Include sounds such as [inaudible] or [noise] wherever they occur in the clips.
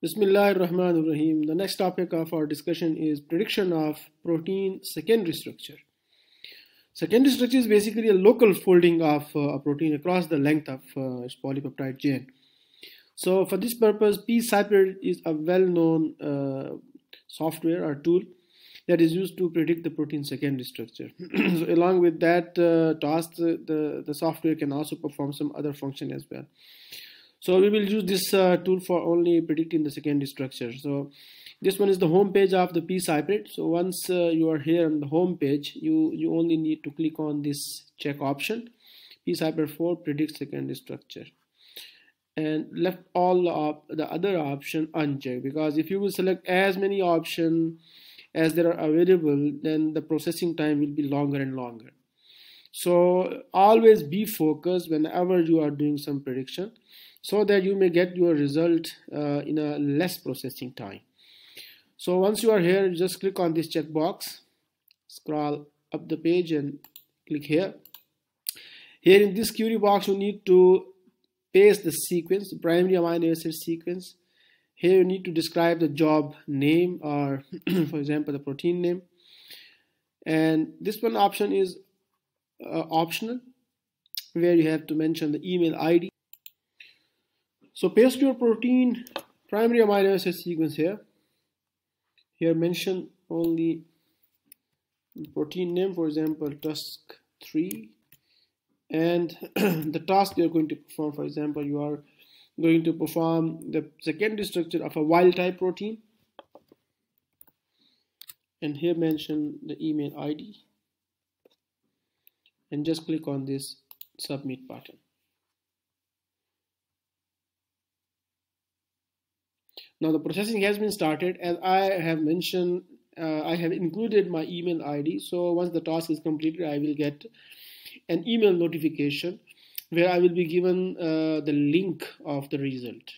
Bismillahirrahmanirrahim. The next topic of our discussion is prediction of protein secondary structure. Secondary structure is basically a local folding of uh, a protein across the length of uh, its polypeptide chain. So for this purpose, pCypred is a well-known uh, software or tool that is used to predict the protein secondary structure. [clears throat] so along with that uh, task, the, the software can also perform some other function as well so we will use this uh, tool for only predicting the secondary structure so this one is the home page of the piece hybrid so once uh, you are here on the home page you you only need to click on this check option piece hybrid 4 predicts secondary structure and left all of the other option unchecked because if you will select as many option as there are available then the processing time will be longer and longer so always be focused whenever you are doing some prediction so that you may get your result uh, in a less processing time so once you are here just click on this checkbox scroll up the page and click here here in this query box you need to paste the sequence the primary amino acid sequence here you need to describe the job name or [clears throat] for example the protein name and this one option is uh, optional where you have to mention the email id so paste your protein primary amino acid sequence here. Here mention only protein name, for example, task 3 and [clears throat] the task you're going to perform, for example, you are going to perform the secondary structure of a wild type protein and here mention the email ID and just click on this submit button. Now the processing has been started as I have mentioned uh, I have included my email ID so once the task is completed I will get an email notification where I will be given uh, the link of the result.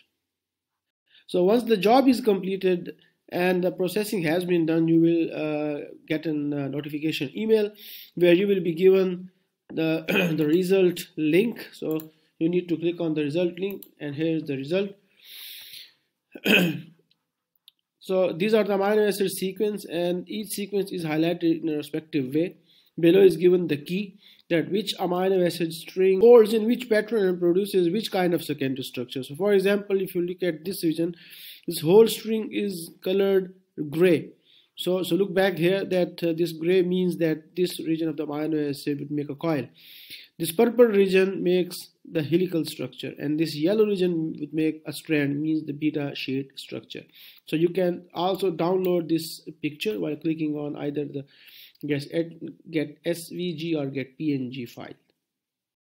So once the job is completed and the processing has been done you will uh, get a uh, notification email where you will be given the, [clears throat] the result link so you need to click on the result link and here is the result [clears throat] so these are the amino acid sequence and each sequence is highlighted in a respective way. Below is given the key that which amino acid string holds in which pattern and produces which kind of secondary structure. So for example, if you look at this region, this whole string is colored gray. So, so look back here that uh, this gray means that this region of the amino acid would make a coil. This purple region makes the helical structure and this yellow region would make a strand means the beta sheet structure. So you can also download this picture while clicking on either the get, get SVG or get PNG file.